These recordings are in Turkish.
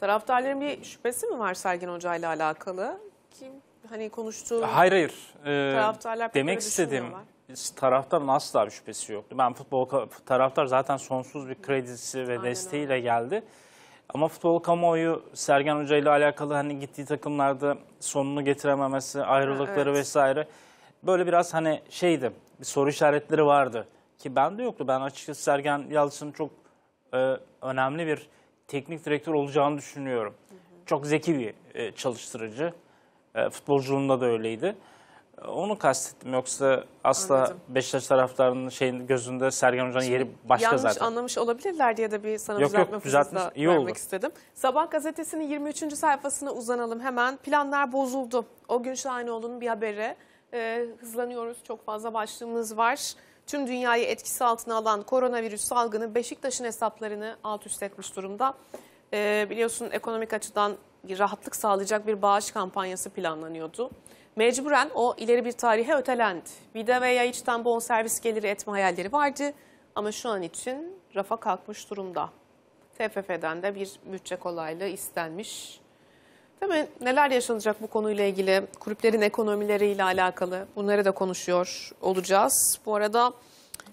Taraftarların bir şüphesi mi var Sergen Hoca ile alakalı? Kim hani konuştuğu Hayır hayır. Ee, taraftarlar demek istediğim taraftarın asla bir şüphesi yoktu. Ben futbol taraftar zaten sonsuz bir kredisi ve Aynen desteğiyle geldi. Ama futbol kamuoyu Sergen Hoca ile alakalı hani gittiği takımlarda sonunu getirememesi, ayrılıkları evet. vesaire böyle biraz hani şeydi. Bir soru işaretleri vardı ki ben de yoktu. Ben açıkçası Sergen Yalçın çok e, önemli bir teknik direktör olacağını düşünüyorum. Hı hı. Çok zeki bir e, çalıştırıcı. E, futbolculuğunda da öyleydi. E, onu kastettim. Yoksa asla Anladım. Beşiktaş taraftarının şeyin gözünde Sergen Hoca'nın yeri başka yanlış zaten. Yanlış anlamış olabilirler diye de bir sana yok, düzeltme yok, fırsatı da iyi vermek oldu. istedim. Sabah gazetesinin 23. sayfasına uzanalım hemen. Planlar bozuldu. O gün Şahinoğlu'nun bir haberi. E, hızlanıyoruz. Çok fazla başlığımız var. Tüm dünyayı etkisi altına alan koronavirüs salgını Beşiktaş'ın hesaplarını alt üst etmiş durumda. Ee, biliyorsun ekonomik açıdan rahatlık sağlayacak bir bağış kampanyası planlanıyordu. Mecburen o ileri bir tarihe ötelendi. Vida içten bon servis geliri etme hayalleri vardı ama şu an için rafa kalkmış durumda. TFF'den de bir bütçe kolaylığı istenmiş. Tabii neler yaşanacak bu konuyla ilgili, kulüplerin ekonomileriyle alakalı bunları da konuşuyor olacağız. Bu arada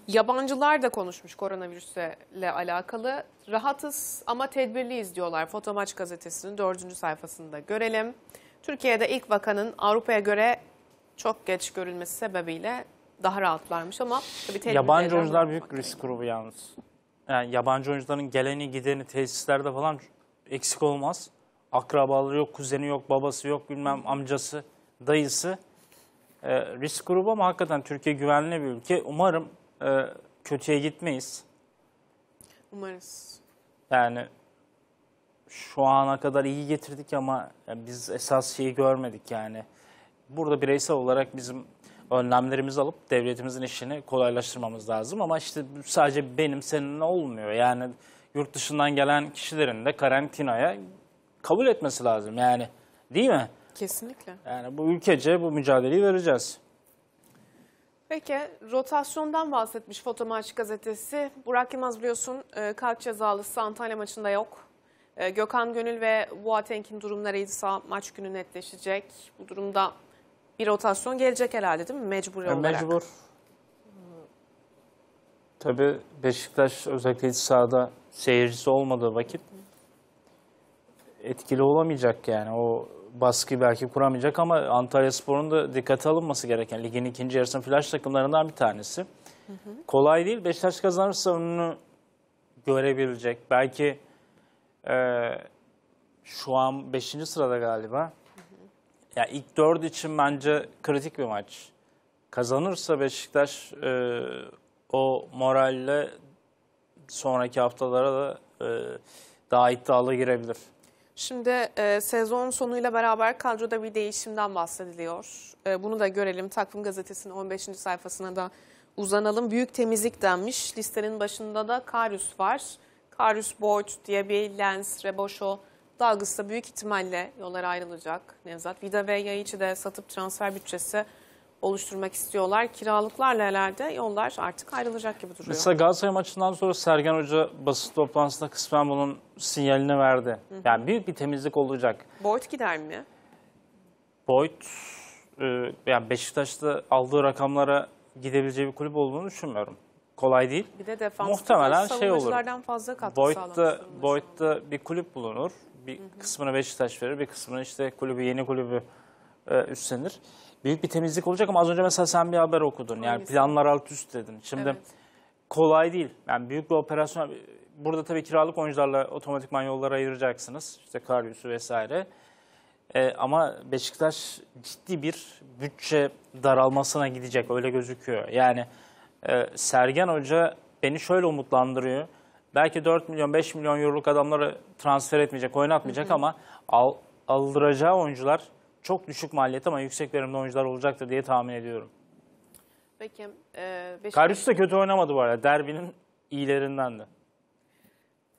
yabancılar da konuşmuş koronavirüsle alakalı. Rahatız ama tedbirliyiz diyorlar Fotomaç gazetesinin dördüncü sayfasında görelim. Türkiye'de ilk vakanın Avrupa'ya göre çok geç görülmesi sebebiyle daha rahatlarmış ama tabii Yabancı oyuncular büyük risk grubu yalnız. Yani yabancı oyuncuların geleni gideni tesislerde falan eksik olmaz akrabaları yok, kuzeni yok, babası yok, bilmem amcası, dayısı. E, risk grubu ama hakikaten Türkiye güvenli bir ülke. Umarım e, kötüye gitmeyiz. Umarız. Yani şu ana kadar iyi getirdik ama biz esas şeyi görmedik yani. Burada bireysel olarak bizim önlemlerimizi alıp devletimizin işini kolaylaştırmamız lazım. Ama işte sadece benim seninle olmuyor. Yani yurt dışından gelen kişilerin de karantinaya kabul etmesi lazım yani. Değil mi? Kesinlikle. Yani bu ülkece bu mücadeleyi vereceğiz. Peki rotasyondan bahsetmiş Foto Maç gazetesi. Burak Yılmaz biliyorsun e, kalp cezalısı Antalya maçında yok. E, Gökhan Gönül ve Boateng'in durumları iyiysa maç günü netleşecek. Bu durumda bir rotasyon gelecek herhalde değil mi mecbur e, olarak? Mecbur. Tabii Beşiktaş özellikle hiç sahada seyircisi olmadığı vakit etkili olamayacak yani. O baskı belki kuramayacak ama Antalya Spor'un da dikkate alınması gereken ligin ikinci yarısının flash takımlarından bir tanesi. Hı hı. Kolay değil. Beşiktaş kazanırsa onu görebilecek. Belki e, şu an beşinci sırada galiba. Hı hı. Ya ilk dört için bence kritik bir maç. Kazanırsa Beşiktaş e, o moralle sonraki haftalara da e, daha iddialı girebilir. Şimdi e, sezon sonuyla beraber kadroda bir değişimden bahsediliyor. E, bunu da görelim. Takvim Gazetesi'nin 15. sayfasına da uzanalım. Büyük temizlik denmiş. Listenin başında da Karius var. Karius Borç, bir Lens, Reboşo, Douglas da büyük ihtimalle yollara ayrılacak Nevzat. Vida ve Yaiçi da satıp transfer bütçesi oluşturmak istiyorlar. Kiralıklarla herhalde yollar artık ayrılacak gibi duruyor. Mesela Galatasaray maçından sonra Sergen Hoca basın toplantısında kısmen bunun sinyalini verdi. Hı hı. Yani büyük bir temizlik olacak. Boyd gider mi? Boyd e, yani Beşiktaş'ta aldığı rakamlara gidebileceği bir kulüp olduğunu düşünmüyorum. Kolay değil. Bir de defans muhtemelen şey olur. fazla katkı Boyd'da, Boyd'da bir kulüp bulunur. Bir hı hı. kısmını Beşiktaş verir, bir kısmını işte kulübü yeni kulübü e, üstlenir. Büyük bir temizlik olacak ama az önce mesela sen bir haber okudun. Hangisi? Yani planlar alt üst dedin. Şimdi evet. kolay değil. Yani büyük bir operasyon. Burada tabii kiralık oyuncularla otomatikman yollara ayıracaksınız. İşte Karyus'u vesaire. E, ama Beşiktaş ciddi bir bütçe daralmasına gidecek öyle gözüküyor. Yani e, Sergen Hoca beni şöyle umutlandırıyor. Belki 4 milyon 5 milyon euroluk adamları transfer etmeyecek, oynatmayacak hı hı. ama al, aldıracağı oyuncular çok düşük maliyet ama yüksek verimli oyuncular olacaktır diye tahmin ediyorum. Peki. E, Karius da kötü oynamadı bu arada. Derbinin iyilerinden de.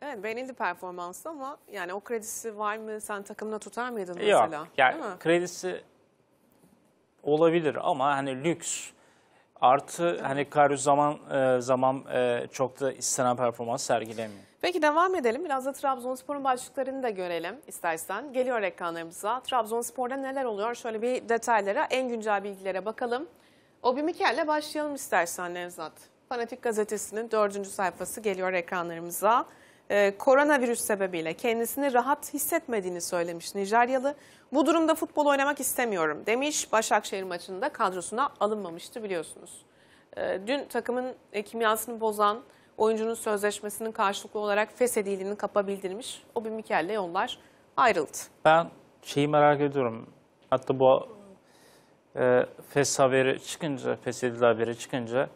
Evet beğenildi performansı ama yani o kredisi var mı? Sen takımına tutar mıydın mesela? Yok. Yani Değil mi? kredisi olabilir ama hani lüks Artı hani Karius zaman e, zaman e, çok da istenen performans sergilemiyor. Peki devam edelim. Biraz da Trabzonspor'un başlıklarını da görelim istersen. Geliyor ekranlarımıza. Trabzonspor'da neler oluyor? Şöyle bir detaylara, en güncel bilgilere bakalım. Obi Mikel'le başlayalım istersen Nevzat. Fanatik Gazetesi'nin dördüncü sayfası geliyor ekranlarımıza e, koronavirüs sebebiyle kendisini rahat hissetmediğini söylemiş Nijeryalı. Bu durumda futbol oynamak istemiyorum demiş. Başakşehir maçında kadrosuna alınmamıştı biliyorsunuz. E, dün takımın e, kimyasını bozan oyuncunun sözleşmesinin karşılıklı olarak feshedildiğini kapa bildirmiş. O bir Mikel'le yollar ayrıldı. Ben şeyi merak ediyorum. Hatta bu e, fes haberi çıkınca, feshedildi haberi çıkınca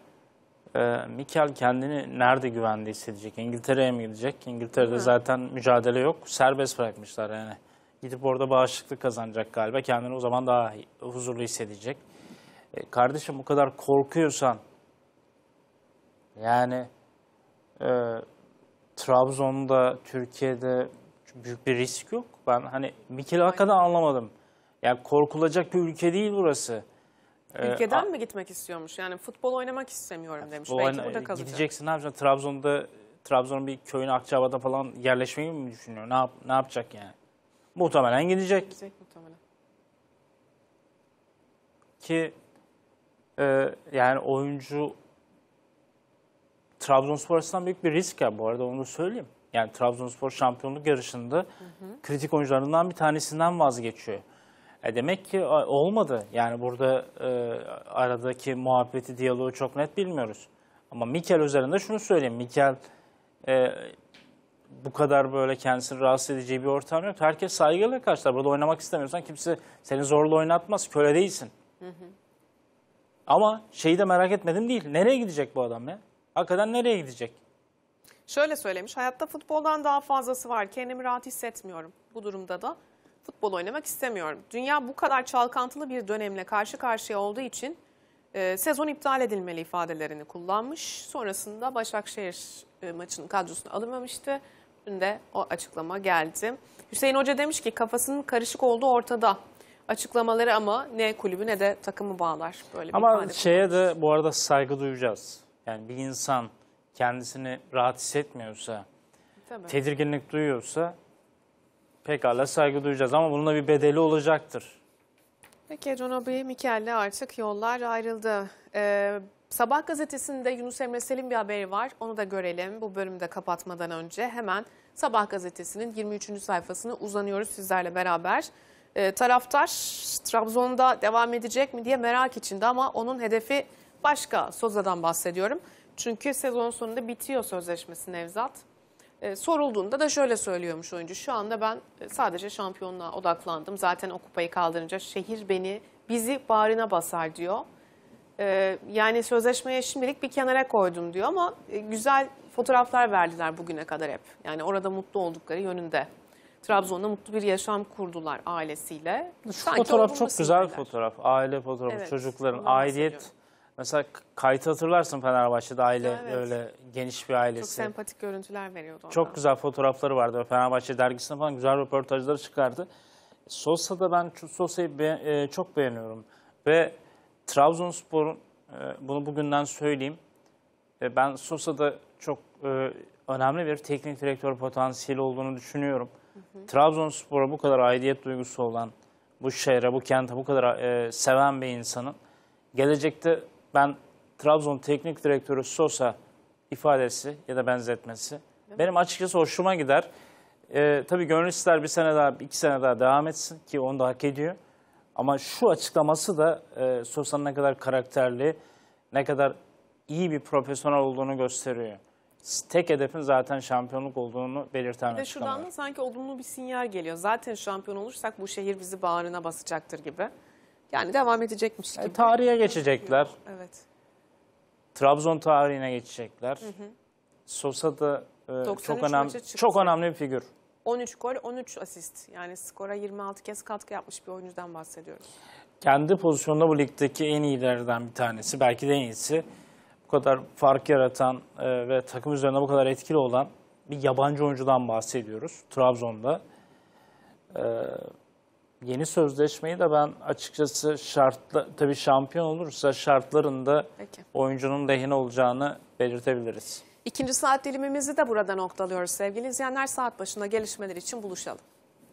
e, Mikel kendini nerede güvende hissedecek? İngiltere'ye mi gidecek? İngiltere'de Hı. zaten mücadele yok. Serbest bırakmışlar yani. Gidip orada bağışıklık kazanacak galiba. Kendini o zaman daha huzurlu hissedecek. E, kardeşim bu kadar korkuyorsan yani e, Trabzon'da, Türkiye'de büyük bir risk yok. Ben hani Mikel hakkında anlamadım. Yani korkulacak bir ülke değil burası. Ee, Ülkeden ee, mi gitmek istiyormuş? Yani futbol oynamak istemiyorum demiş. Belki burada e, kalacak. Gideceksin ne yapacaksın? Trabzon'da Trabzon'un bir köyüne Akçabada falan yerleşmeyi mi düşünüyor? Ne, yap, ne yapacak yani? Muhtemelen gidecek. Gidecek muhtemelen. Ki e, yani oyuncu Trabzonspor açısından büyük bir risk ya bu arada onu söyleyeyim. Yani Trabzonspor şampiyonluk yarışında hı hı. kritik oyuncularından bir tanesinden vazgeçiyor. E demek ki olmadı. Yani burada e, aradaki muhabbeti, diyaloğu çok net bilmiyoruz. Ama Mikel üzerinde şunu söyleyeyim. Mikel e, bu kadar böyle kendisini rahatsız edeceği bir ortam yok. Herkes saygıyla karşılar. Burada oynamak istemiyorsan kimse seni zorla oynatmaz. Köle değilsin. Hı hı. Ama şeyi de merak etmedim değil. Nereye gidecek bu adam ya? Hakikaten nereye gidecek? Şöyle söylemiş. Hayatta futboldan daha fazlası var. Kendimi rahat hissetmiyorum bu durumda da futbol oynamak istemiyorum. Dünya bu kadar çalkantılı bir dönemle karşı karşıya olduğu için e, sezon iptal edilmeli ifadelerini kullanmış. Sonrasında Başakşehir e, maçının kadrosunu alınmamıştı. Dün de o açıklama geldi. Hüseyin Hoca demiş ki kafasının karışık olduğu ortada. Açıklamaları ama ne kulübü ne de takımı bağlar. Böyle bir ama şeye kullanmış. de bu arada saygı duyacağız. Yani bir insan kendisini rahat hissetmiyorsa, Tabii. tedirginlik duyuyorsa Pekala saygı duyacağız ama bunun bir bedeli olacaktır. Peki Ronobi Mikel'le artık yollar ayrıldı. Ee, Sabah gazetesinde Yunus Emre Selim bir haberi var. Onu da görelim bu bölümde kapatmadan önce. Hemen Sabah gazetesinin 23. sayfasını uzanıyoruz sizlerle beraber. Ee, taraftar Trabzon'da devam edecek mi diye merak içinde ama onun hedefi başka. Soza'dan bahsediyorum. Çünkü sezon sonunda bitiyor sözleşmesi Nevzat. E, sorulduğunda da şöyle söylüyormuş oyuncu. Şu anda ben e, sadece şampiyonluğa odaklandım. Zaten o kupayı kaldırınca şehir beni, bizi bağrına basar diyor. E, yani sözleşmeye şimdilik bir kenara koydum diyor ama e, güzel fotoğraflar verdiler bugüne kadar hep. Yani orada mutlu oldukları yönünde. Trabzon'da mutlu bir yaşam kurdular ailesiyle. Şu Sanki fotoğraf çok güzel bir fotoğraf. Aile fotoğrafı, evet, çocukların aidiyet Mesela kayıt hatırlarsın Fenerbahçe'de aile evet. öyle geniş bir ailesi. Çok sempatik görüntüler veriyordu orada. Çok güzel fotoğrafları vardı. Fenerbahçe dergisinde falan güzel röportajları çıkardı. Sosa'da ben Sosa'yı be, e, çok beğeniyorum. Ve Trabzonspor'un, e, bunu bugünden söyleyeyim. E, ben Sosa'da çok önemli bir teknik direktör potansiyeli olduğunu düşünüyorum. Trabzonspor'a bu kadar aidiyet duygusu olan, bu şehre, bu kente bu kadar seven bir insanın gelecekte ben Trabzon teknik direktörü Sosa ifadesi ya da benzetmesi benim açıkçası hoşuma gider. Ee, tabii gönül ister bir sene daha, iki sene daha devam etsin ki onu da hak ediyor. Ama şu açıklaması da e, Sosa'nın ne kadar karakterli, ne kadar iyi bir profesyonel olduğunu gösteriyor. Tek hedefin zaten şampiyonluk olduğunu belirten bir de şuradan da sanki olumlu bir sinyal geliyor. Zaten şampiyon olursak bu şehir bizi bağrına basacaktır gibi. Yani devam edecekmiş e, gibi. E, tarihe geçecekler. Evet. Trabzon tarihine geçecekler. Hı e, çok önemli çok önemli bir figür. 13 gol, 13 asist. Yani skora 26 kez katkı yapmış bir oyuncudan bahsediyoruz. Kendi pozisyonunda bu ligdeki en iyilerden bir tanesi, belki de en iyisi. Bu kadar fark yaratan e, ve takım üzerinde bu kadar etkili olan bir yabancı oyuncudan bahsediyoruz Trabzon'da. Eee Yeni sözleşmeyi de ben açıkçası şartla tabii şampiyon olursa şartlarında Peki. oyuncunun lehine olacağını belirtebiliriz. İkinci saat dilimimizi de burada noktalıyoruz sevgili izleyenler. Saat başında gelişmeler için buluşalım.